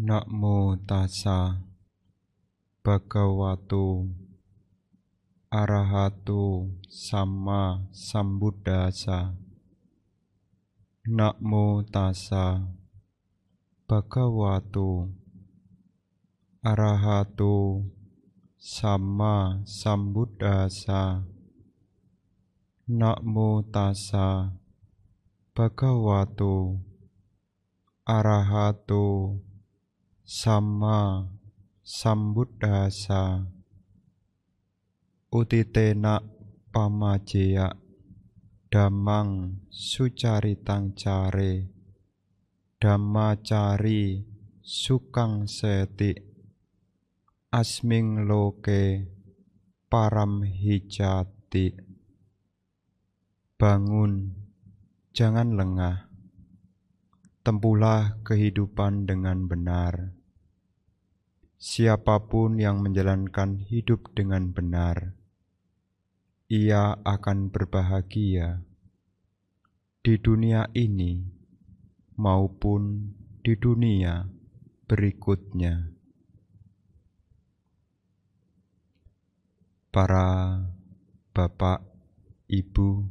Nakmo tasa, bhagavato Arahatu, sama sambuddhasa. Nakmo tasa, bhagavato Arahatu, sama sambuddhasa. Nakmo tasa, bhagavato Arahatu sama sambuddhasa utitena pamajaya damang sucaritang care damacari sukang seti asming loke param hijati bangun jangan lengah tempulah kehidupan dengan benar siapapun yang menjalankan hidup dengan benar, ia akan berbahagia di dunia ini maupun di dunia berikutnya. Para bapak, ibu,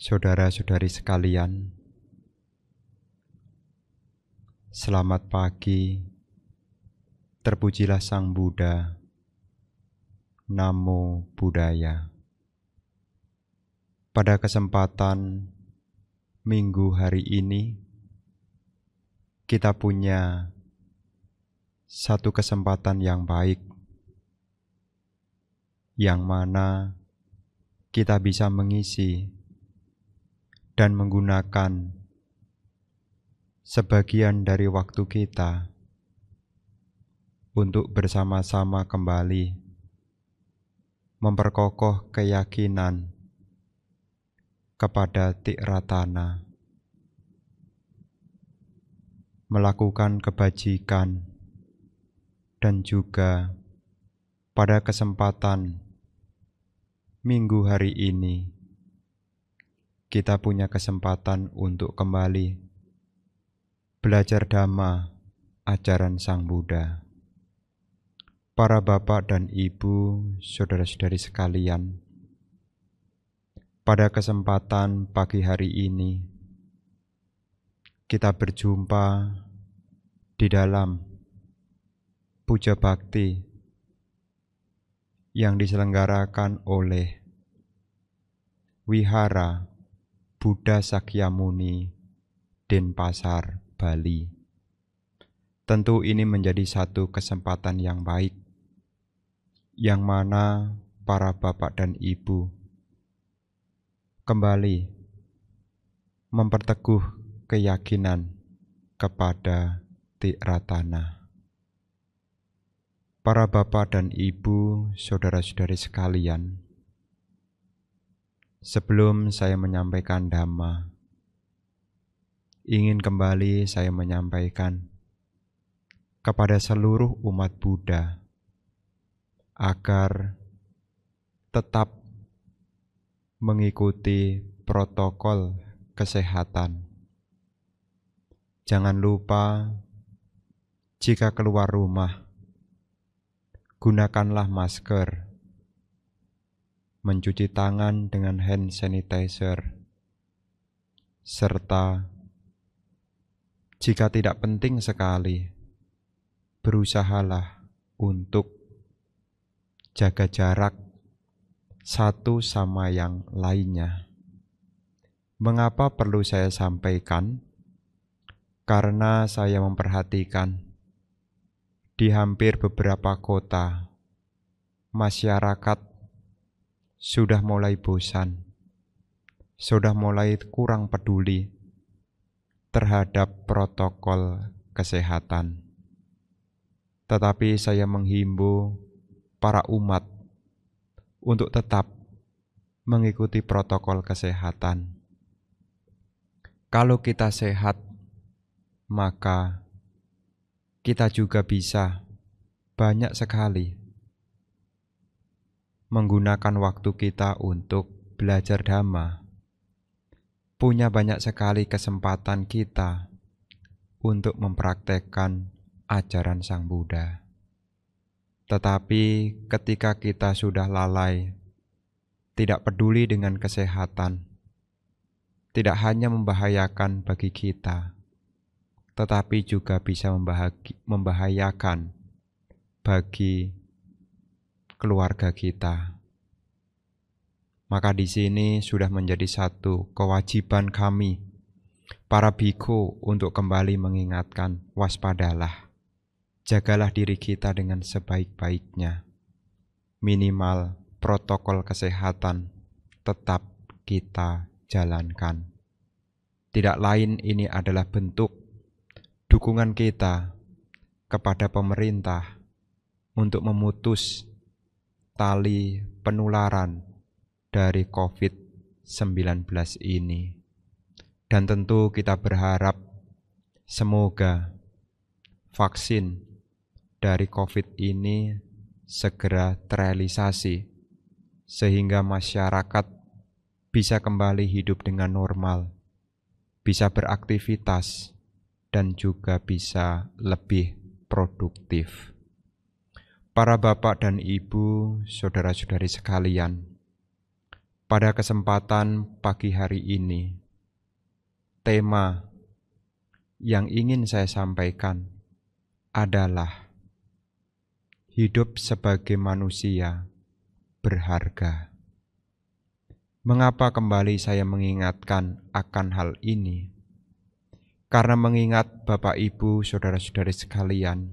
saudara-saudari sekalian, selamat pagi Terpujilah Sang Buddha. Namo Buddhaya. Pada kesempatan minggu hari ini, kita punya satu kesempatan yang baik, yang mana kita bisa mengisi dan menggunakan sebagian dari waktu kita untuk bersama-sama kembali memperkokoh keyakinan kepada Tikratana melakukan kebajikan dan juga pada kesempatan minggu hari ini kita punya kesempatan untuk kembali belajar dhamma ajaran Sang Buddha para bapak dan ibu, saudara-saudari sekalian, pada kesempatan pagi hari ini kita berjumpa di dalam puja bakti yang diselenggarakan oleh Wihara Buddha Sakyamuni Denpasar, Bali. Tentu ini menjadi satu kesempatan yang baik yang mana para bapak dan ibu kembali memperteguh keyakinan kepada Tiratana. Para bapak dan ibu, saudara-saudari sekalian, sebelum saya menyampaikan dhamma, ingin kembali saya menyampaikan kepada seluruh umat Buddha agar tetap mengikuti protokol kesehatan. Jangan lupa, jika keluar rumah, gunakanlah masker, mencuci tangan dengan hand sanitizer, serta jika tidak penting sekali, berusahalah untuk jaga jarak satu sama yang lainnya. Mengapa perlu saya sampaikan? Karena saya memperhatikan di hampir beberapa kota, masyarakat sudah mulai bosan, sudah mulai kurang peduli terhadap protokol kesehatan. Tetapi saya menghimbau para umat untuk tetap mengikuti protokol kesehatan. Kalau kita sehat, maka kita juga bisa banyak sekali menggunakan waktu kita untuk belajar dhamma. Punya banyak sekali kesempatan kita untuk mempraktekkan ajaran Sang Buddha. Tetapi ketika kita sudah lalai, tidak peduli dengan kesehatan, tidak hanya membahayakan bagi kita, tetapi juga bisa membahayakan bagi keluarga kita. Maka di sini sudah menjadi satu kewajiban kami, para biku, untuk kembali mengingatkan waspadalah jagalah diri kita dengan sebaik-baiknya. Minimal protokol kesehatan tetap kita jalankan. Tidak lain ini adalah bentuk dukungan kita kepada pemerintah untuk memutus tali penularan dari COVID-19 ini. Dan tentu kita berharap semoga vaksin dari COVID ini segera terrealisasi, sehingga masyarakat bisa kembali hidup dengan normal, bisa beraktivitas, dan juga bisa lebih produktif. Para bapak dan ibu, saudara-saudari sekalian, pada kesempatan pagi hari ini, tema yang ingin saya sampaikan adalah hidup sebagai manusia berharga. Mengapa kembali saya mengingatkan akan hal ini? Karena mengingat Bapak, Ibu, saudara-saudari sekalian,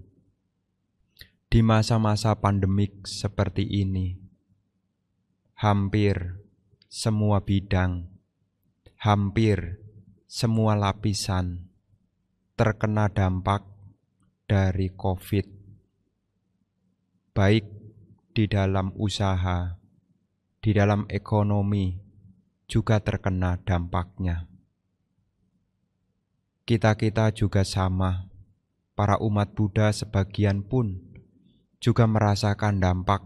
di masa-masa pandemik seperti ini, hampir semua bidang, hampir semua lapisan terkena dampak dari COVID-19 baik di dalam usaha, di dalam ekonomi, juga terkena dampaknya. Kita-kita juga sama, para umat Buddha sebagian pun juga merasakan dampak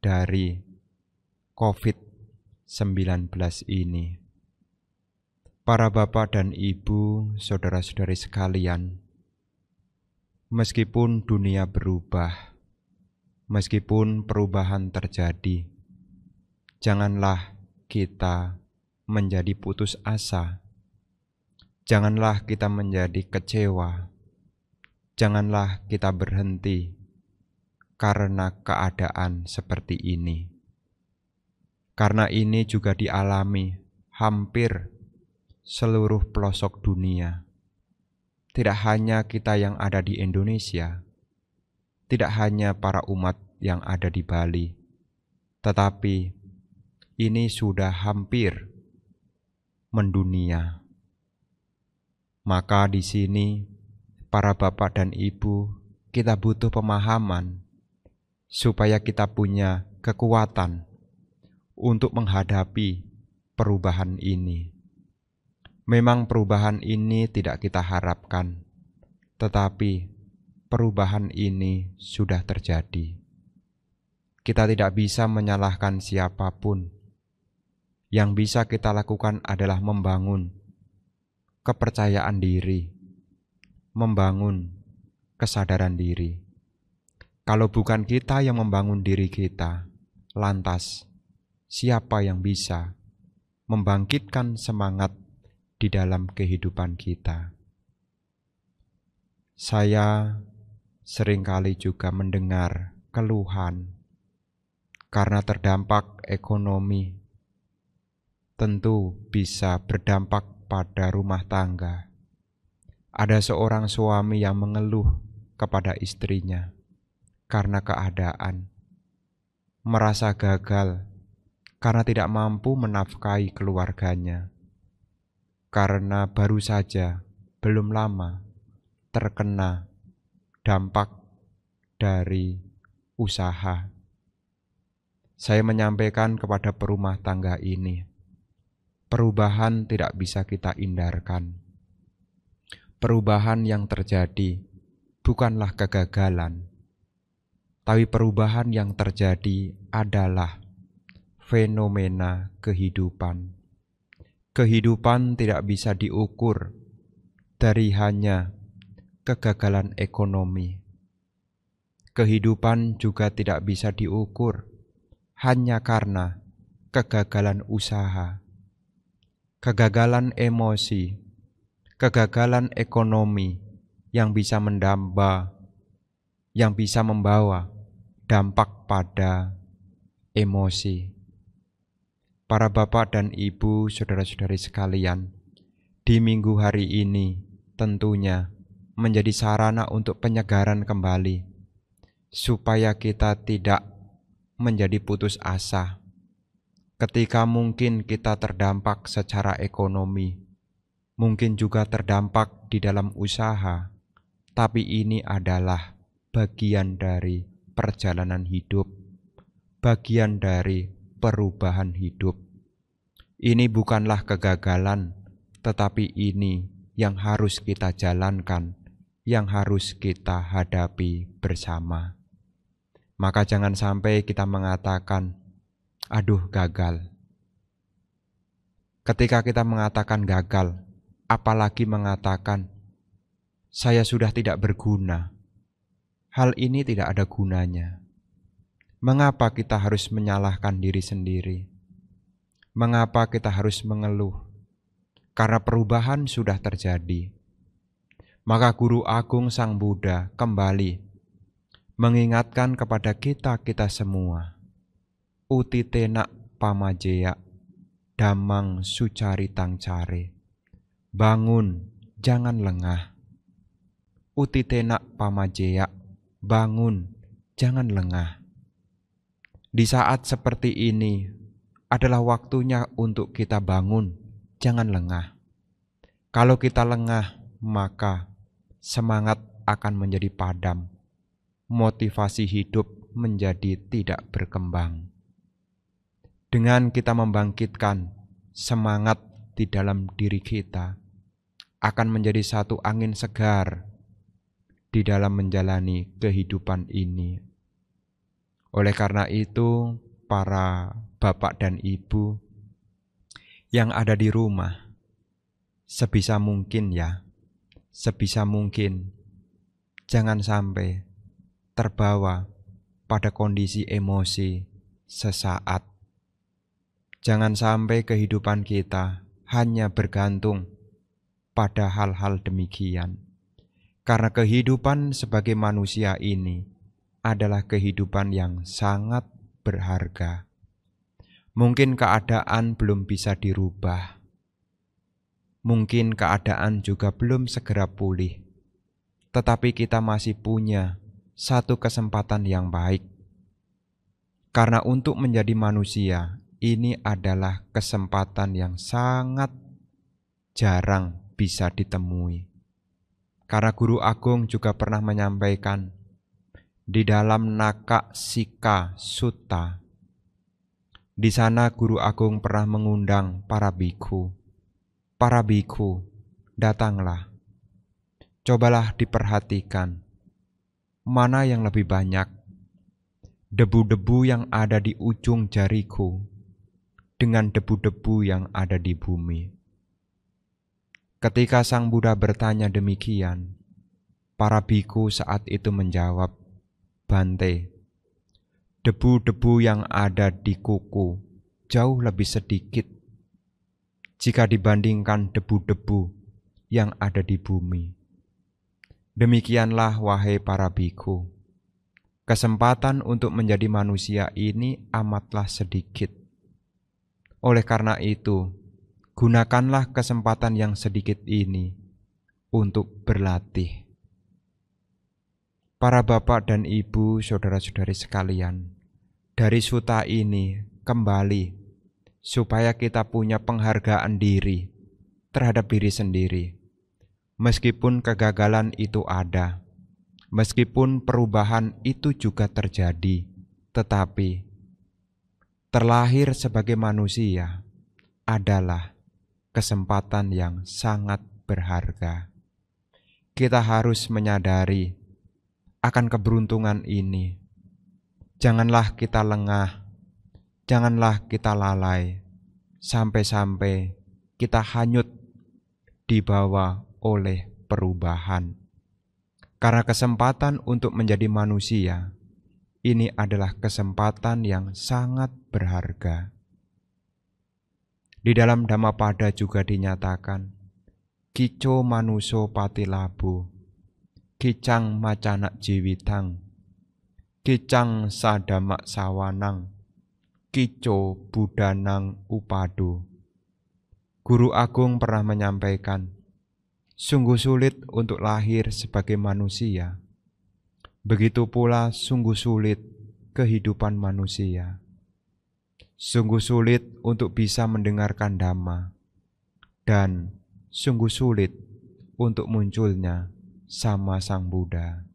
dari COVID-19 ini. Para bapak dan ibu, saudara-saudari sekalian, meskipun dunia berubah, meskipun perubahan terjadi. Janganlah kita menjadi putus asa. Janganlah kita menjadi kecewa. Janganlah kita berhenti karena keadaan seperti ini. Karena ini juga dialami hampir seluruh pelosok dunia. Tidak hanya kita yang ada di Indonesia, tidak hanya para umat yang ada di Bali, tetapi ini sudah hampir mendunia. Maka di sini para bapak dan ibu kita butuh pemahaman supaya kita punya kekuatan untuk menghadapi perubahan ini. Memang perubahan ini tidak kita harapkan, tetapi perubahan ini sudah terjadi. Kita tidak bisa menyalahkan siapapun. Yang bisa kita lakukan adalah membangun kepercayaan diri, membangun kesadaran diri. Kalau bukan kita yang membangun diri kita, lantas siapa yang bisa membangkitkan semangat di dalam kehidupan kita? Saya seringkali juga mendengar keluhan karena terdampak ekonomi. Tentu bisa berdampak pada rumah tangga. Ada seorang suami yang mengeluh kepada istrinya karena keadaan, merasa gagal karena tidak mampu menafkahi keluarganya, karena baru saja belum lama terkena dampak dari usaha. Saya menyampaikan kepada perumah tangga ini, perubahan tidak bisa kita hindarkan. Perubahan yang terjadi bukanlah kegagalan, tapi perubahan yang terjadi adalah fenomena kehidupan. Kehidupan tidak bisa diukur dari hanya kegagalan ekonomi. Kehidupan juga tidak bisa diukur hanya karena kegagalan usaha, kegagalan emosi, kegagalan ekonomi yang bisa mendamba, yang bisa membawa dampak pada emosi. Para bapak dan ibu, saudara-saudari sekalian, di minggu hari ini tentunya menjadi sarana untuk penyegaran kembali, supaya kita tidak menjadi putus asa ketika mungkin kita terdampak secara ekonomi, mungkin juga terdampak di dalam usaha, tapi ini adalah bagian dari perjalanan hidup, bagian dari perubahan hidup. Ini bukanlah kegagalan, tetapi ini yang harus kita jalankan yang harus kita hadapi bersama. Maka jangan sampai kita mengatakan, "Aduh, gagal." Ketika kita mengatakan gagal, apalagi mengatakan, "Saya sudah tidak berguna." Hal ini tidak ada gunanya. Mengapa kita harus menyalahkan diri sendiri? Mengapa kita harus mengeluh? Karena perubahan sudah terjadi maka Guru Agung Sang Buddha kembali mengingatkan kepada kita-kita semua. Utitenak pamajeya damang sucari tangcare Bangun, jangan lengah. Utitenak pamajeya bangun, jangan lengah. Di saat seperti ini adalah waktunya untuk kita bangun, jangan lengah. Kalau kita lengah, maka semangat akan menjadi padam, motivasi hidup menjadi tidak berkembang. Dengan kita membangkitkan semangat di dalam diri kita, akan menjadi satu angin segar di dalam menjalani kehidupan ini. Oleh karena itu, para bapak dan ibu yang ada di rumah, sebisa mungkin ya, sebisa mungkin jangan sampai terbawa pada kondisi emosi sesaat. Jangan sampai kehidupan kita hanya bergantung pada hal-hal demikian, karena kehidupan sebagai manusia ini adalah kehidupan yang sangat berharga. Mungkin keadaan belum bisa dirubah, Mungkin keadaan juga belum segera pulih, tetapi kita masih punya satu kesempatan yang baik, karena untuk menjadi manusia ini adalah kesempatan yang sangat jarang bisa ditemui. Karena Guru Agung juga pernah menyampaikan di dalam Naka Sika Sutta. Di sana Guru Agung pernah mengundang para biku Para biku, datanglah. Cobalah diperhatikan. Mana yang lebih banyak? Debu-debu yang ada di ujung jariku dengan debu-debu yang ada di bumi. Ketika Sang Buddha bertanya demikian, para biku saat itu menjawab, Bante, debu-debu yang ada di kuku jauh lebih sedikit jika dibandingkan debu-debu yang ada di bumi. Demikianlah, wahai para biku, kesempatan untuk menjadi manusia ini amatlah sedikit. Oleh karena itu, gunakanlah kesempatan yang sedikit ini untuk berlatih. Para bapak dan ibu, saudara-saudari sekalian, dari suta ini kembali supaya kita punya penghargaan diri terhadap diri sendiri. Meskipun kegagalan itu ada, meskipun perubahan itu juga terjadi, tetapi terlahir sebagai manusia adalah kesempatan yang sangat berharga. Kita harus menyadari akan keberuntungan ini. Janganlah kita lengah janganlah kita lalai sampai-sampai kita hanyut dibawa oleh perubahan. Karena kesempatan untuk menjadi manusia ini adalah kesempatan yang sangat berharga. Di dalam Dhammapada juga dinyatakan, Kico manuso patilabu, kicang macanak jiwitang, kicang sadamak sawanang, Kico Budanang Upadu, Guru Agung pernah menyampaikan, sungguh sulit untuk lahir sebagai manusia. Begitu pula sungguh sulit kehidupan manusia. Sungguh sulit untuk bisa mendengarkan dhamma. Dan sungguh sulit untuk munculnya sama Sang Buddha.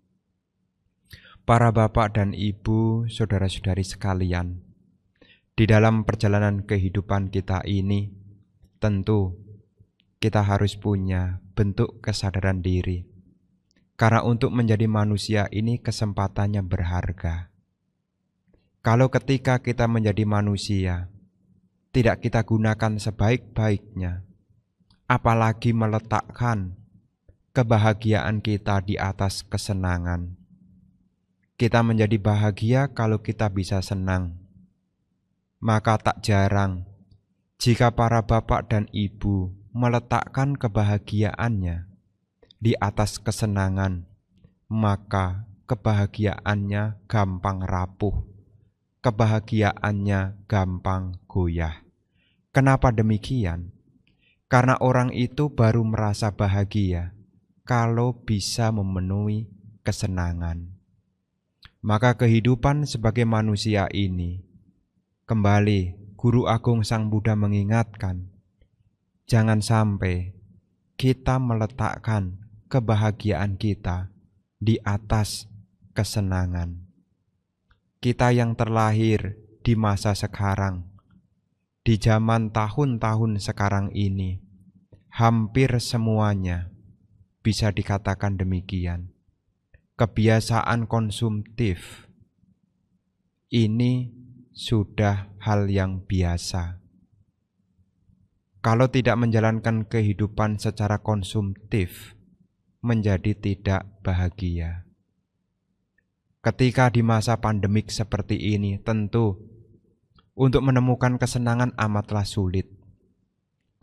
Para bapak dan ibu, saudara-saudari sekalian, di dalam perjalanan kehidupan kita ini, tentu kita harus punya bentuk kesadaran diri. Karena untuk menjadi manusia ini kesempatannya berharga. Kalau ketika kita menjadi manusia, tidak kita gunakan sebaik-baiknya, apalagi meletakkan kebahagiaan kita di atas kesenangan. Kita menjadi bahagia kalau kita bisa senang maka tak jarang jika para bapak dan ibu meletakkan kebahagiaannya di atas kesenangan, maka kebahagiaannya gampang rapuh, kebahagiaannya gampang goyah. Kenapa demikian? Karena orang itu baru merasa bahagia kalau bisa memenuhi kesenangan. Maka kehidupan sebagai manusia ini Kembali, Guru Agung Sang Buddha mengingatkan, jangan sampai kita meletakkan kebahagiaan kita di atas kesenangan. Kita yang terlahir di masa sekarang, di zaman tahun-tahun sekarang ini, hampir semuanya bisa dikatakan demikian. Kebiasaan konsumtif ini sudah hal yang biasa. Kalau tidak menjalankan kehidupan secara konsumtif, menjadi tidak bahagia. Ketika di masa pandemik seperti ini, tentu untuk menemukan kesenangan amatlah sulit.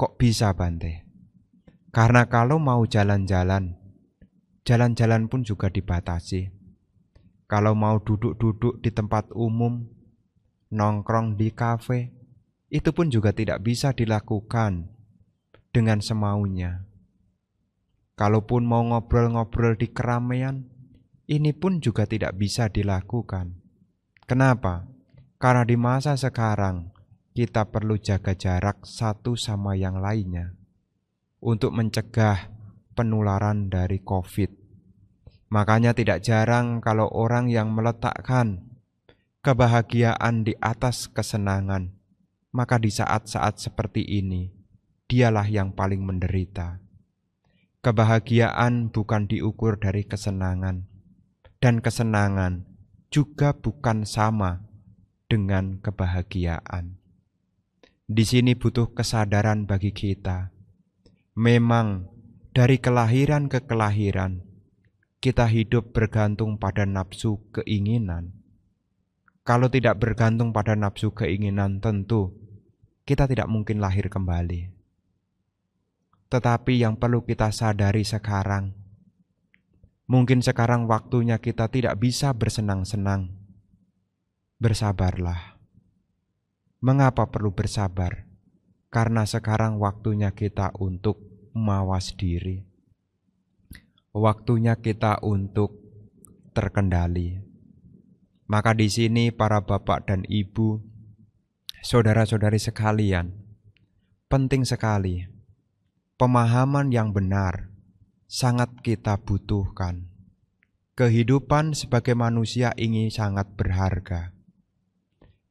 Kok bisa, Bante? Karena kalau mau jalan-jalan, jalan-jalan pun juga dibatasi. Kalau mau duduk-duduk di tempat umum, nongkrong di kafe, itu pun juga tidak bisa dilakukan dengan semaunya. Kalaupun mau ngobrol-ngobrol di keramaian, ini pun juga tidak bisa dilakukan. Kenapa? Karena di masa sekarang kita perlu jaga jarak satu sama yang lainnya untuk mencegah penularan dari COVID. Makanya, tidak jarang kalau orang yang meletakkan kebahagiaan di atas kesenangan, maka di saat-saat seperti ini, dialah yang paling menderita. Kebahagiaan bukan diukur dari kesenangan, dan kesenangan juga bukan sama dengan kebahagiaan. Di sini butuh kesadaran bagi kita. Memang dari kelahiran ke kelahiran, kita hidup bergantung pada nafsu keinginan kalau tidak bergantung pada nafsu keinginan tentu kita tidak mungkin lahir kembali. Tetapi yang perlu kita sadari sekarang, mungkin sekarang waktunya kita tidak bisa bersenang-senang. Bersabarlah. Mengapa perlu bersabar? Karena sekarang waktunya kita untuk mawas diri. Waktunya kita untuk terkendali. Maka di sini para bapak dan ibu, saudara-saudari sekalian, penting sekali pemahaman yang benar sangat kita butuhkan. Kehidupan sebagai manusia ini sangat berharga.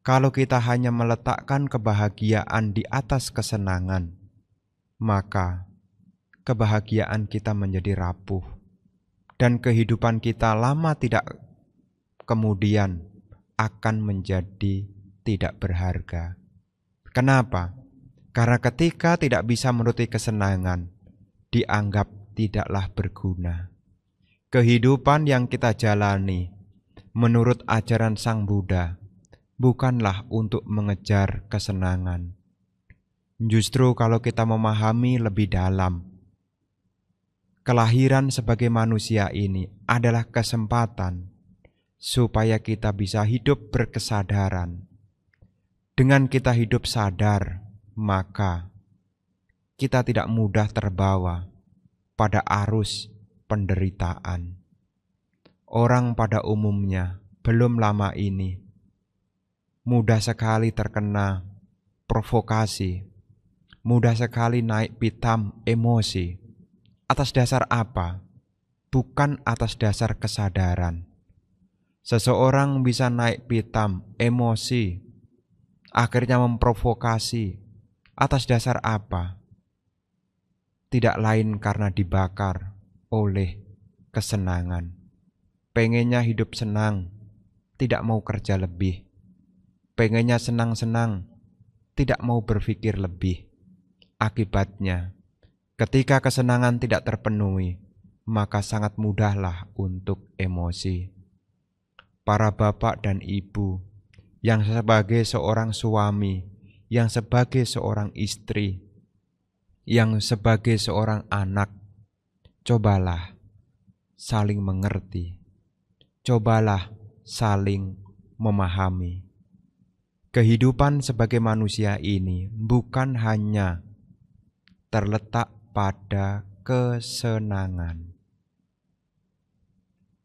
Kalau kita hanya meletakkan kebahagiaan di atas kesenangan, maka kebahagiaan kita menjadi rapuh, dan kehidupan kita lama tidak kemudian akan menjadi tidak berharga. Kenapa? Karena ketika tidak bisa menuruti kesenangan, dianggap tidaklah berguna. Kehidupan yang kita jalani menurut ajaran Sang Buddha bukanlah untuk mengejar kesenangan. Justru kalau kita memahami lebih dalam, kelahiran sebagai manusia ini adalah kesempatan supaya kita bisa hidup berkesadaran. Dengan kita hidup sadar, maka kita tidak mudah terbawa pada arus penderitaan. Orang pada umumnya belum lama ini mudah sekali terkena provokasi, mudah sekali naik pitam emosi. Atas dasar apa? Bukan atas dasar kesadaran Seseorang bisa naik pitam, emosi, akhirnya memprovokasi. Atas dasar apa? Tidak lain karena dibakar oleh kesenangan. Pengennya hidup senang, tidak mau kerja lebih. Pengennya senang-senang, tidak mau berpikir lebih. Akibatnya, ketika kesenangan tidak terpenuhi, maka sangat mudahlah untuk emosi para bapak dan ibu, yang sebagai seorang suami, yang sebagai seorang istri, yang sebagai seorang anak, cobalah saling mengerti, cobalah saling memahami. Kehidupan sebagai manusia ini bukan hanya terletak pada kesenangan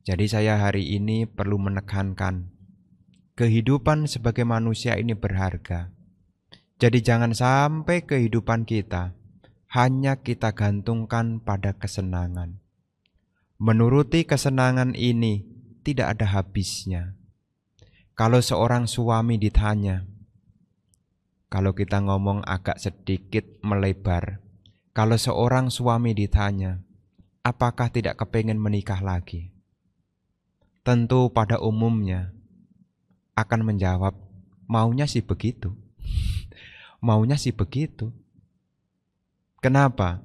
jadi saya hari ini perlu menekankan kehidupan sebagai manusia ini berharga. Jadi jangan sampai kehidupan kita hanya kita gantungkan pada kesenangan. Menuruti kesenangan ini tidak ada habisnya. Kalau seorang suami ditanya, kalau kita ngomong agak sedikit melebar, kalau seorang suami ditanya, apakah tidak kepingin menikah lagi? tentu pada umumnya akan menjawab maunya sih begitu. maunya sih begitu. Kenapa?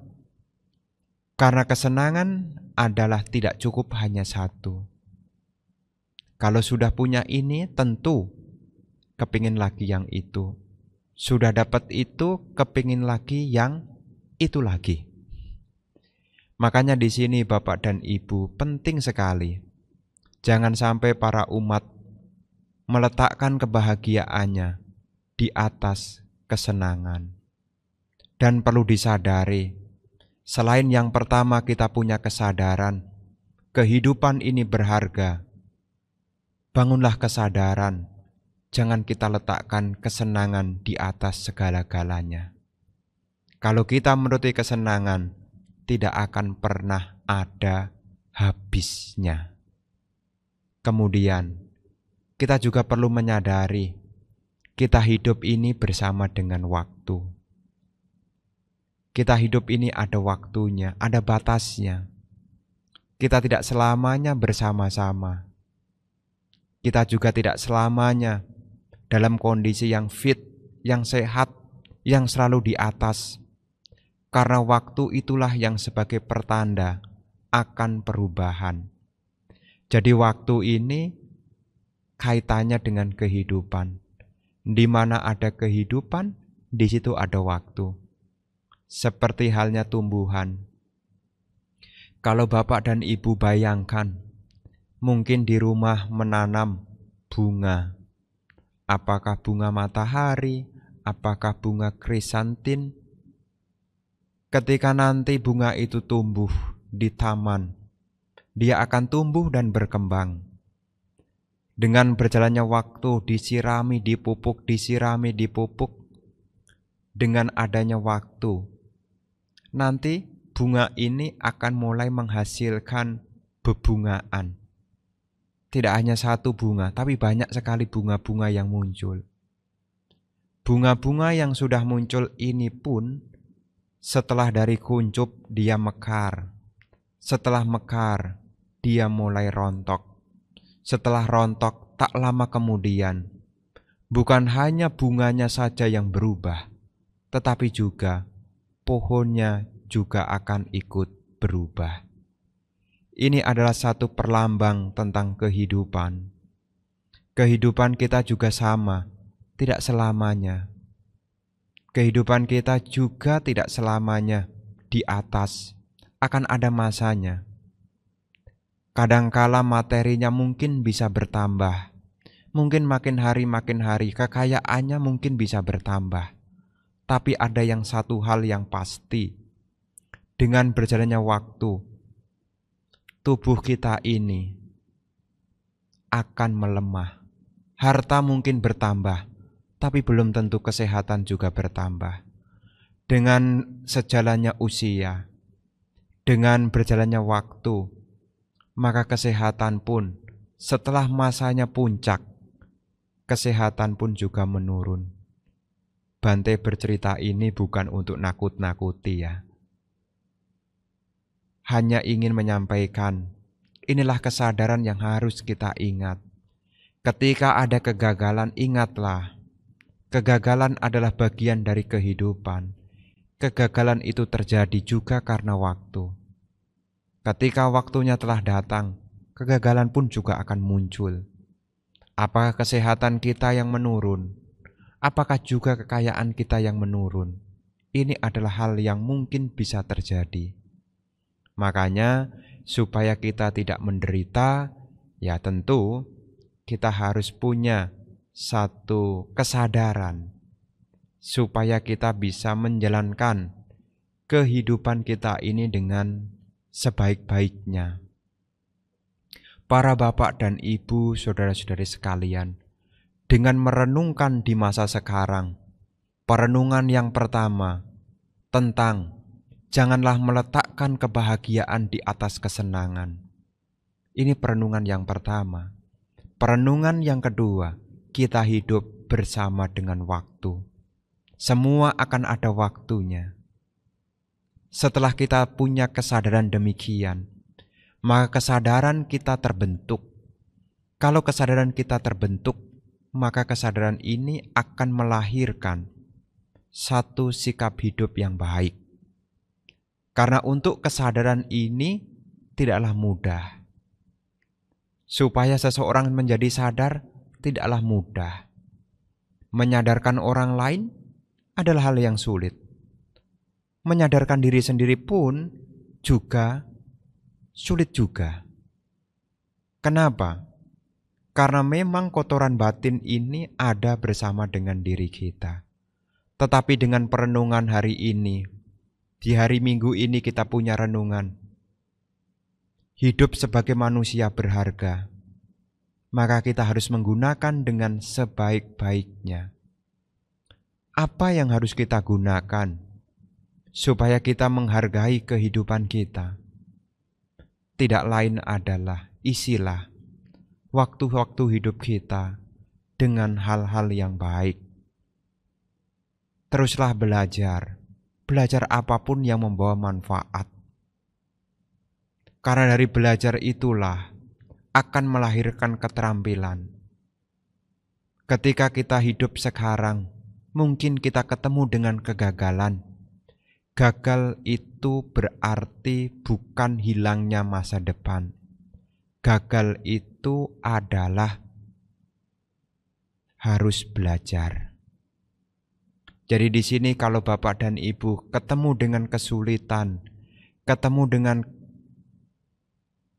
Karena kesenangan adalah tidak cukup hanya satu. Kalau sudah punya ini, tentu kepingin lagi yang itu. Sudah dapat itu, kepingin lagi yang itu lagi. Makanya di sini Bapak dan Ibu penting sekali Jangan sampai para umat meletakkan kebahagiaannya di atas kesenangan. Dan perlu disadari, selain yang pertama kita punya kesadaran, kehidupan ini berharga. Bangunlah kesadaran, jangan kita letakkan kesenangan di atas segala-galanya. Kalau kita menuruti kesenangan, tidak akan pernah ada habisnya. Kemudian, kita juga perlu menyadari kita hidup ini bersama dengan waktu. Kita hidup ini ada waktunya, ada batasnya. Kita tidak selamanya bersama-sama. Kita juga tidak selamanya dalam kondisi yang fit, yang sehat, yang selalu di atas. Karena waktu itulah yang sebagai pertanda akan perubahan. Jadi waktu ini kaitannya dengan kehidupan. Di mana ada kehidupan, di situ ada waktu. Seperti halnya tumbuhan. Kalau Bapak dan Ibu bayangkan, mungkin di rumah menanam bunga. Apakah bunga matahari, apakah bunga krisantin? Ketika nanti bunga itu tumbuh di taman, dia akan tumbuh dan berkembang. Dengan berjalannya waktu disirami, dipupuk, disirami, dipupuk, dengan adanya waktu, nanti bunga ini akan mulai menghasilkan bebungaan. Tidak hanya satu bunga, tapi banyak sekali bunga-bunga yang muncul. Bunga-bunga yang sudah muncul ini pun setelah dari kuncup dia mekar. Setelah mekar, dia mulai rontok. Setelah rontok, tak lama kemudian, bukan hanya bunganya saja yang berubah, tetapi juga pohonnya juga akan ikut berubah. Ini adalah satu perlambang tentang kehidupan. Kehidupan kita juga sama, tidak selamanya. Kehidupan kita juga tidak selamanya di atas, akan ada masanya Kadangkala materinya mungkin bisa bertambah. Mungkin makin hari makin hari kekayaannya mungkin bisa bertambah. Tapi ada yang satu hal yang pasti. Dengan berjalannya waktu, tubuh kita ini akan melemah. Harta mungkin bertambah, tapi belum tentu kesehatan juga bertambah. Dengan sejalannya usia, dengan berjalannya waktu, maka kesehatan pun setelah masanya puncak, kesehatan pun juga menurun. Bante bercerita ini bukan untuk nakut-nakuti ya. Hanya ingin menyampaikan, inilah kesadaran yang harus kita ingat. Ketika ada kegagalan, ingatlah. Kegagalan adalah bagian dari kehidupan. Kegagalan itu terjadi juga karena waktu. Ketika waktunya telah datang, kegagalan pun juga akan muncul. Apakah kesehatan kita yang menurun? Apakah juga kekayaan kita yang menurun? Ini adalah hal yang mungkin bisa terjadi. Makanya, supaya kita tidak menderita, ya tentu kita harus punya satu kesadaran supaya kita bisa menjalankan kehidupan kita ini dengan sebaik-baiknya. Para bapak dan ibu, saudara-saudari sekalian, dengan merenungkan di masa sekarang, perenungan yang pertama tentang janganlah meletakkan kebahagiaan di atas kesenangan. Ini perenungan yang pertama. Perenungan yang kedua, kita hidup bersama dengan waktu. Semua akan ada waktunya. Setelah kita punya kesadaran demikian, maka kesadaran kita terbentuk. Kalau kesadaran kita terbentuk, maka kesadaran ini akan melahirkan satu sikap hidup yang baik. Karena untuk kesadaran ini tidaklah mudah. Supaya seseorang menjadi sadar tidaklah mudah. Menyadarkan orang lain adalah hal yang sulit menyadarkan diri sendiri pun juga sulit juga. Kenapa? Karena memang kotoran batin ini ada bersama dengan diri kita. Tetapi dengan perenungan hari ini, di hari Minggu ini kita punya renungan. Hidup sebagai manusia berharga, maka kita harus menggunakan dengan sebaik-baiknya. Apa yang harus kita gunakan? supaya kita menghargai kehidupan kita. Tidak lain adalah isilah waktu-waktu hidup kita dengan hal-hal yang baik. Teruslah belajar, belajar apapun yang membawa manfaat. Karena dari belajar itulah akan melahirkan keterampilan. Ketika kita hidup sekarang, mungkin kita ketemu dengan kegagalan Gagal itu berarti bukan hilangnya masa depan. Gagal itu adalah harus belajar. Jadi di sini kalau Bapak dan Ibu ketemu dengan kesulitan, ketemu dengan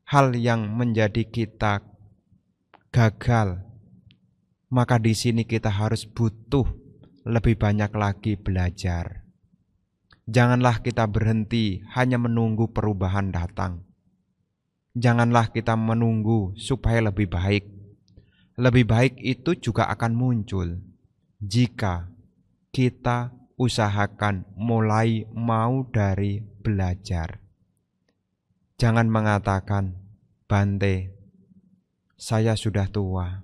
hal yang menjadi kita gagal, maka di sini kita harus butuh lebih banyak lagi belajar janganlah kita berhenti hanya menunggu perubahan datang. Janganlah kita menunggu supaya lebih baik. Lebih baik itu juga akan muncul jika kita usahakan mulai mau dari belajar. Jangan mengatakan, "Bante, saya sudah tua.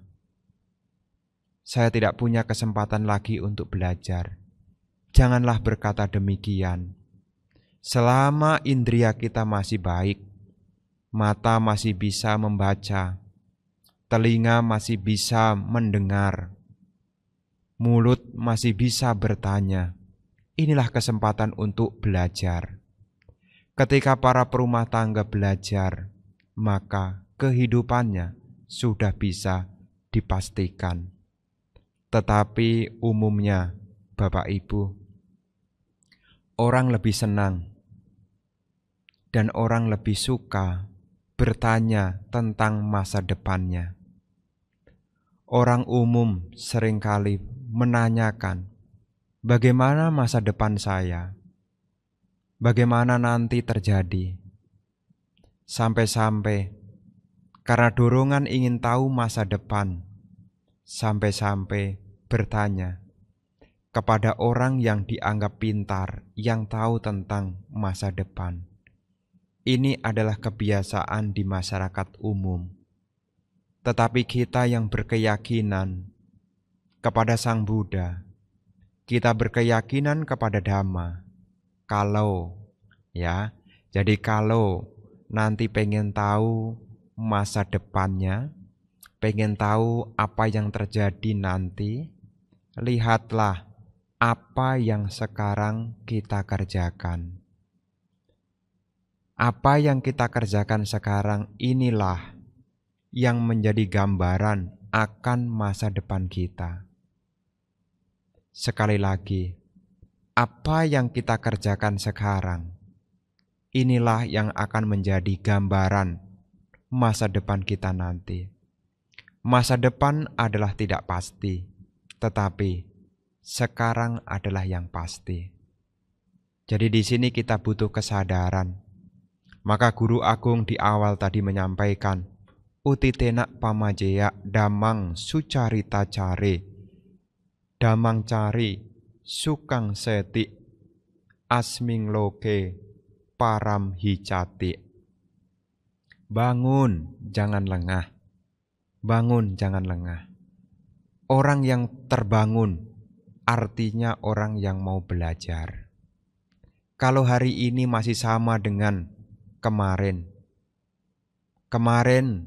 Saya tidak punya kesempatan lagi untuk belajar." janganlah berkata demikian. Selama indria kita masih baik, mata masih bisa membaca, telinga masih bisa mendengar, mulut masih bisa bertanya, inilah kesempatan untuk belajar. Ketika para perumah tangga belajar, maka kehidupannya sudah bisa dipastikan. Tetapi umumnya Bapak Ibu, orang lebih senang dan orang lebih suka bertanya tentang masa depannya. Orang umum seringkali menanyakan, "Bagaimana masa depan saya? Bagaimana nanti terjadi?" Sampai-sampai karena dorongan ingin tahu masa depan, sampai-sampai bertanya, kepada orang yang dianggap pintar, yang tahu tentang masa depan. Ini adalah kebiasaan di masyarakat umum, tetapi kita yang berkeyakinan kepada Sang Buddha, kita berkeyakinan kepada Dhamma. Kalau ya, jadi kalau nanti pengen tahu masa depannya, pengen tahu apa yang terjadi nanti, lihatlah apa yang sekarang kita kerjakan. Apa yang kita kerjakan sekarang inilah yang menjadi gambaran akan masa depan kita. Sekali lagi, apa yang kita kerjakan sekarang inilah yang akan menjadi gambaran masa depan kita nanti. Masa depan adalah tidak pasti, tetapi sekarang adalah yang pasti. Jadi di sini kita butuh kesadaran. Maka Guru Agung di awal tadi menyampaikan, uti tenak pamajaya damang sucarita cari, damang cari sukang seti asming loke param hicati. Bangun, jangan lengah. Bangun, jangan lengah. Orang yang terbangun artinya orang yang mau belajar. Kalau hari ini masih sama dengan kemarin, kemarin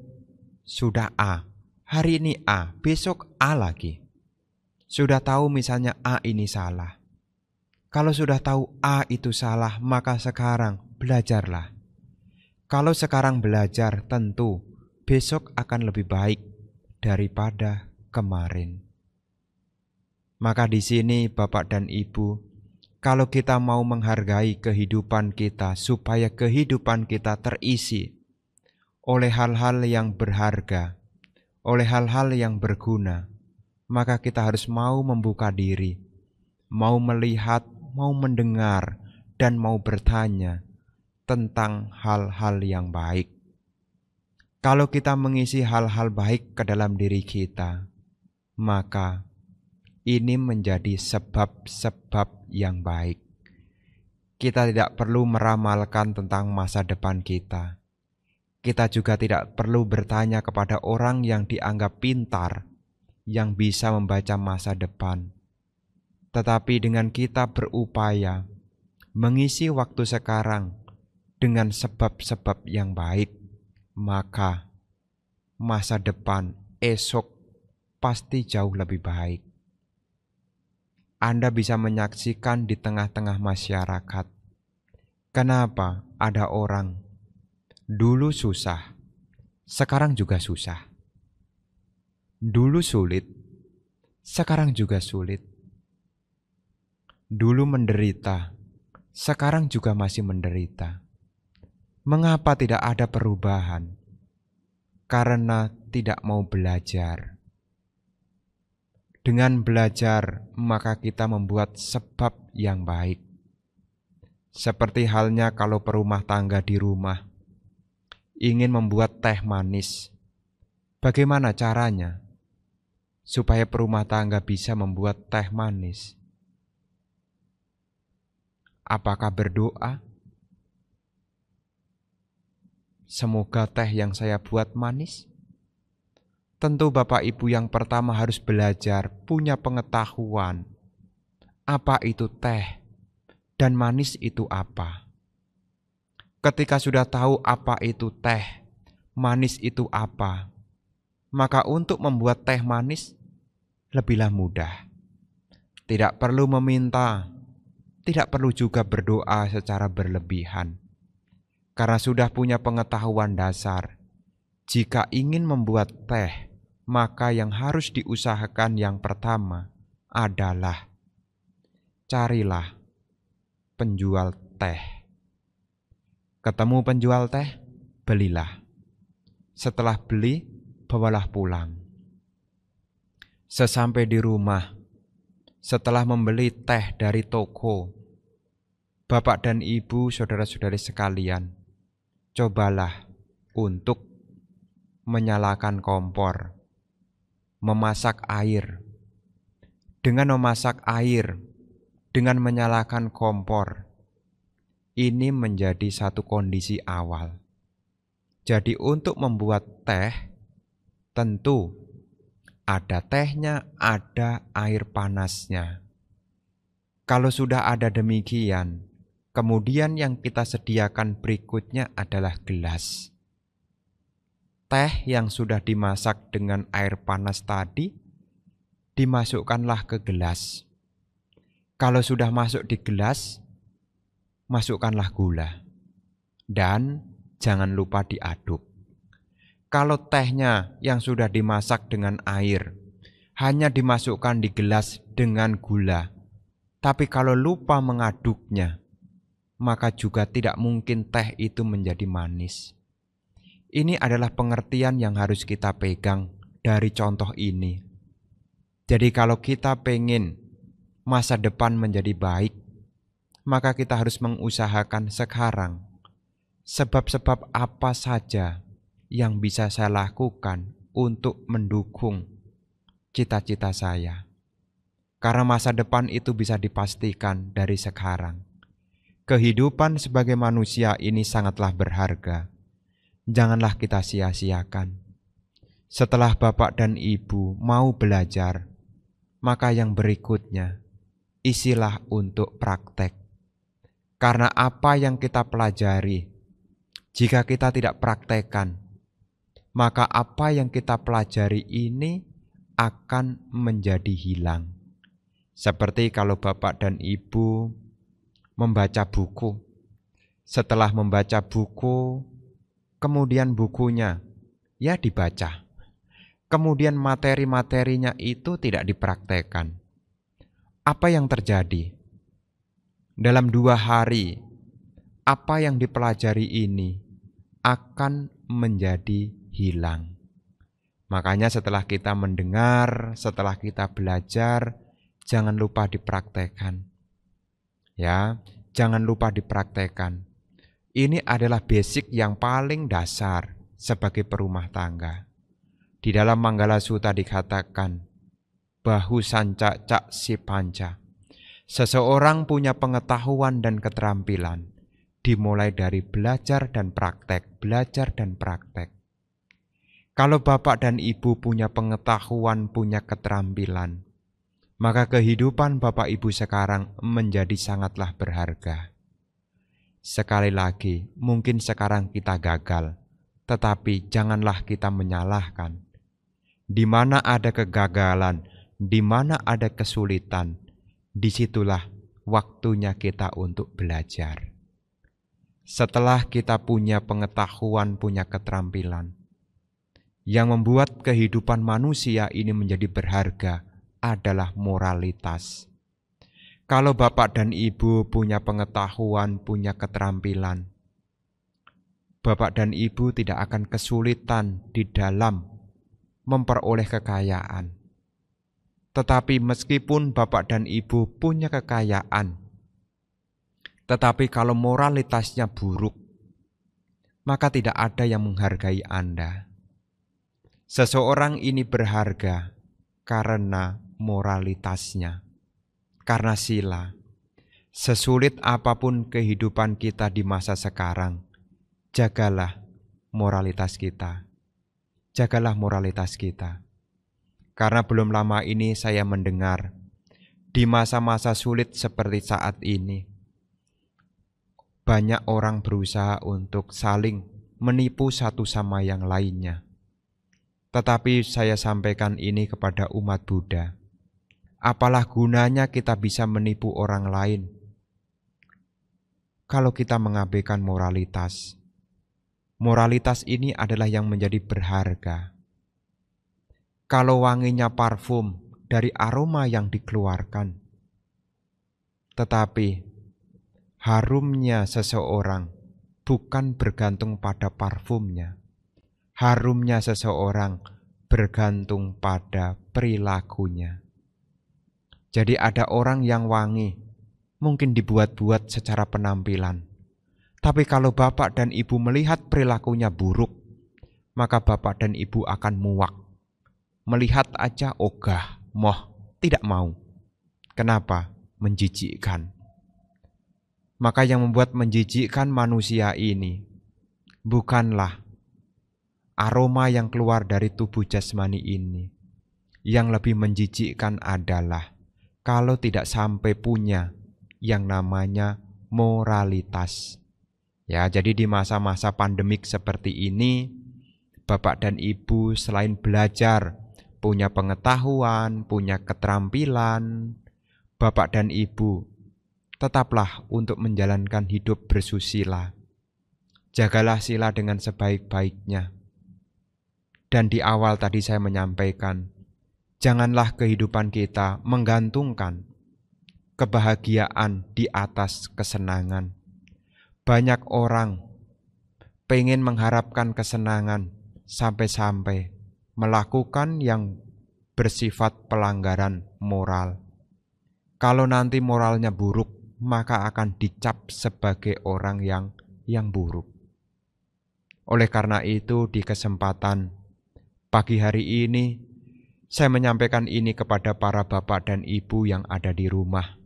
sudah A, hari ini A, besok A lagi. Sudah tahu misalnya A ini salah. Kalau sudah tahu A itu salah, maka sekarang belajarlah. Kalau sekarang belajar, tentu besok akan lebih baik daripada kemarin. Maka di sini Bapak dan Ibu, kalau kita mau menghargai kehidupan kita supaya kehidupan kita terisi oleh hal-hal yang berharga, oleh hal-hal yang berguna, maka kita harus mau membuka diri, mau melihat, mau mendengar, dan mau bertanya tentang hal-hal yang baik. Kalau kita mengisi hal-hal baik ke dalam diri kita, maka ini menjadi sebab-sebab yang baik. Kita tidak perlu meramalkan tentang masa depan kita. Kita juga tidak perlu bertanya kepada orang yang dianggap pintar, yang bisa membaca masa depan. Tetapi dengan kita berupaya mengisi waktu sekarang dengan sebab-sebab yang baik, maka masa depan esok pasti jauh lebih baik. Anda bisa menyaksikan di tengah-tengah masyarakat. Kenapa ada orang dulu susah, sekarang juga susah. Dulu sulit, sekarang juga sulit. Dulu menderita, sekarang juga masih menderita. Mengapa tidak ada perubahan? Karena tidak mau belajar. Dengan belajar, maka kita membuat sebab yang baik. Seperti halnya kalau perumah tangga di rumah ingin membuat teh manis. Bagaimana caranya? Supaya perumah tangga bisa membuat teh manis. Apakah berdoa? Semoga teh yang saya buat manis. Tentu Bapak Ibu yang pertama harus belajar punya pengetahuan apa itu teh dan manis itu apa. Ketika sudah tahu apa itu teh, manis itu apa, maka untuk membuat teh manis lebihlah mudah. Tidak perlu meminta, tidak perlu juga berdoa secara berlebihan. Karena sudah punya pengetahuan dasar, jika ingin membuat teh, maka yang harus diusahakan yang pertama adalah carilah penjual teh. Ketemu penjual teh, belilah. Setelah beli, bawalah pulang. Sesampai di rumah, setelah membeli teh dari toko, Bapak dan Ibu, saudara-saudari sekalian, cobalah untuk menyalakan kompor memasak air. Dengan memasak air, dengan menyalakan kompor, ini menjadi satu kondisi awal. Jadi, untuk membuat teh, tentu ada tehnya, ada air panasnya. Kalau sudah ada demikian, kemudian yang kita sediakan berikutnya adalah gelas teh yang sudah dimasak dengan air panas tadi dimasukkanlah ke gelas. Kalau sudah masuk di gelas, masukkanlah gula. Dan jangan lupa diaduk. Kalau tehnya yang sudah dimasak dengan air hanya dimasukkan di gelas dengan gula, tapi kalau lupa mengaduknya, maka juga tidak mungkin teh itu menjadi manis. Ini adalah pengertian yang harus kita pegang dari contoh ini. Jadi kalau kita pengen masa depan menjadi baik, maka kita harus mengusahakan sekarang. Sebab-sebab apa saja yang bisa saya lakukan untuk mendukung cita-cita saya. Karena masa depan itu bisa dipastikan dari sekarang. Kehidupan sebagai manusia ini sangatlah berharga janganlah kita sia-siakan. Setelah bapak dan ibu mau belajar, maka yang berikutnya isilah untuk praktek. Karena apa yang kita pelajari, jika kita tidak praktekkan, maka apa yang kita pelajari ini akan menjadi hilang. Seperti kalau bapak dan ibu membaca buku. Setelah membaca buku, kemudian bukunya ya dibaca. Kemudian materi-materinya itu tidak dipraktekkan. Apa yang terjadi? Dalam dua hari, apa yang dipelajari ini akan menjadi hilang. Makanya setelah kita mendengar, setelah kita belajar, jangan lupa dipraktekkan. Ya, jangan lupa dipraktekkan. Ini adalah basic yang paling dasar sebagai perumah tangga. Di dalam Manggala Suta dikatakan, bahu sanca cak si panca. Seseorang punya pengetahuan dan keterampilan, dimulai dari belajar dan praktek, belajar dan praktek. Kalau bapak dan ibu punya pengetahuan, punya keterampilan, maka kehidupan bapak ibu sekarang menjadi sangatlah berharga. Sekali lagi, mungkin sekarang kita gagal, tetapi janganlah kita menyalahkan. Di mana ada kegagalan, di mana ada kesulitan, disitulah waktunya kita untuk belajar. Setelah kita punya pengetahuan, punya keterampilan, yang membuat kehidupan manusia ini menjadi berharga adalah moralitas kalau bapak dan ibu punya pengetahuan, punya keterampilan, bapak dan ibu tidak akan kesulitan di dalam memperoleh kekayaan. Tetapi meskipun bapak dan ibu punya kekayaan, tetapi kalau moralitasnya buruk, maka tidak ada yang menghargai Anda. Seseorang ini berharga karena moralitasnya karena sila. Sesulit apapun kehidupan kita di masa sekarang, jagalah moralitas kita. Jagalah moralitas kita. Karena belum lama ini saya mendengar di masa-masa sulit seperti saat ini, banyak orang berusaha untuk saling menipu satu sama yang lainnya. Tetapi saya sampaikan ini kepada umat Buddha apalah gunanya kita bisa menipu orang lain kalau kita mengabaikan moralitas. Moralitas ini adalah yang menjadi berharga. Kalau wanginya parfum dari aroma yang dikeluarkan, tetapi harumnya seseorang bukan bergantung pada parfumnya. Harumnya seseorang bergantung pada perilakunya. Jadi ada orang yang wangi, mungkin dibuat-buat secara penampilan. Tapi kalau bapak dan ibu melihat perilakunya buruk, maka bapak dan ibu akan muak. Melihat aja ogah, moh, tidak mau. Kenapa? Menjijikkan. Maka yang membuat menjijikkan manusia ini bukanlah aroma yang keluar dari tubuh jasmani ini. Yang lebih menjijikkan adalah kalau tidak sampai punya yang namanya moralitas. Ya, jadi di masa-masa pandemik seperti ini, Bapak dan Ibu selain belajar, punya pengetahuan, punya keterampilan, Bapak dan Ibu tetaplah untuk menjalankan hidup bersusila. Jagalah sila dengan sebaik-baiknya. Dan di awal tadi saya menyampaikan, janganlah kehidupan kita menggantungkan kebahagiaan di atas kesenangan. Banyak orang pengen mengharapkan kesenangan sampai-sampai melakukan yang bersifat pelanggaran moral. Kalau nanti moralnya buruk, maka akan dicap sebagai orang yang yang buruk. Oleh karena itu di kesempatan pagi hari ini saya menyampaikan ini kepada para bapak dan ibu yang ada di rumah.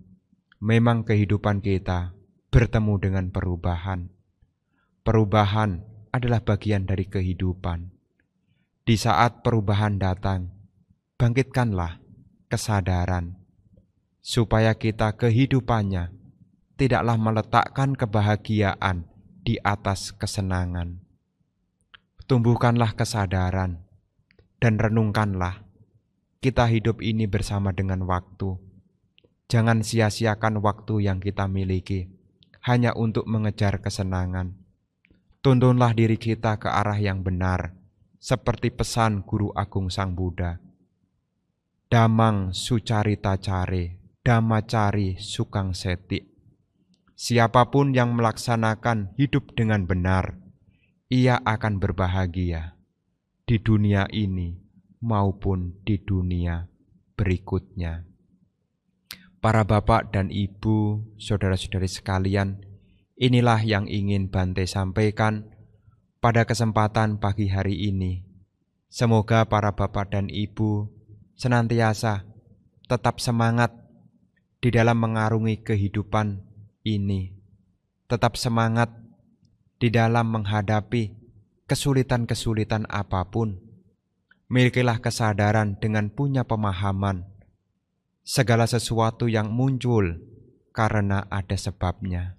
Memang kehidupan kita bertemu dengan perubahan. Perubahan adalah bagian dari kehidupan. Di saat perubahan datang, bangkitkanlah kesadaran supaya kita kehidupannya tidaklah meletakkan kebahagiaan di atas kesenangan. Tumbuhkanlah kesadaran dan renungkanlah kita hidup ini bersama dengan waktu. Jangan sia-siakan waktu yang kita miliki hanya untuk mengejar kesenangan. Tuntunlah diri kita ke arah yang benar, seperti pesan Guru Agung Sang Buddha. Damang sucarita cari, Cari sukang setik. Siapapun yang melaksanakan hidup dengan benar, ia akan berbahagia di dunia ini maupun di dunia berikutnya. Para bapak dan ibu, saudara-saudari sekalian, inilah yang ingin Bante sampaikan pada kesempatan pagi hari ini. Semoga para bapak dan ibu senantiasa tetap semangat di dalam mengarungi kehidupan ini, tetap semangat di dalam menghadapi kesulitan-kesulitan apapun Milikilah kesadaran dengan punya pemahaman segala sesuatu yang muncul karena ada sebabnya.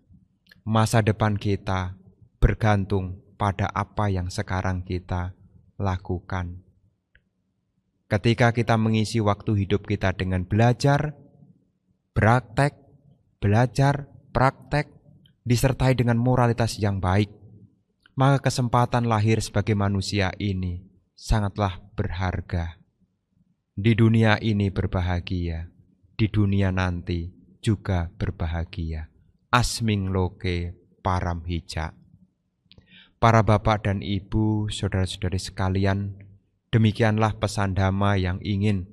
Masa depan kita bergantung pada apa yang sekarang kita lakukan. Ketika kita mengisi waktu hidup kita dengan belajar, praktek, belajar, praktek, disertai dengan moralitas yang baik, maka kesempatan lahir sebagai manusia ini sangatlah berharga. Di dunia ini berbahagia, di dunia nanti juga berbahagia. Asming loke param hijak. Para bapak dan ibu, saudara-saudari sekalian, demikianlah pesan dhamma yang ingin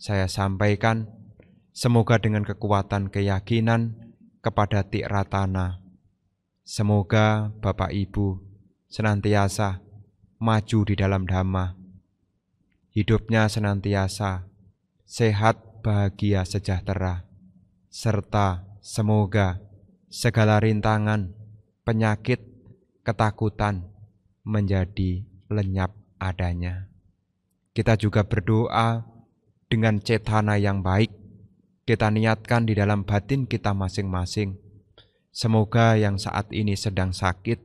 saya sampaikan. Semoga dengan kekuatan keyakinan kepada Tik semoga Bapak Ibu senantiasa maju di dalam dhamma hidupnya senantiasa sehat, bahagia, sejahtera, serta semoga segala rintangan, penyakit, ketakutan menjadi lenyap adanya. Kita juga berdoa dengan cetana yang baik, kita niatkan di dalam batin kita masing-masing. Semoga yang saat ini sedang sakit,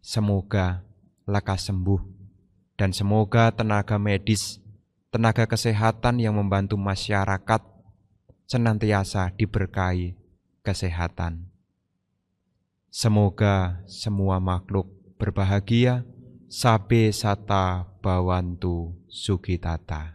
semoga lekas sembuh dan semoga tenaga medis, tenaga kesehatan yang membantu masyarakat senantiasa diberkahi kesehatan. Semoga semua makhluk berbahagia, sabe sata bawantu sugitata.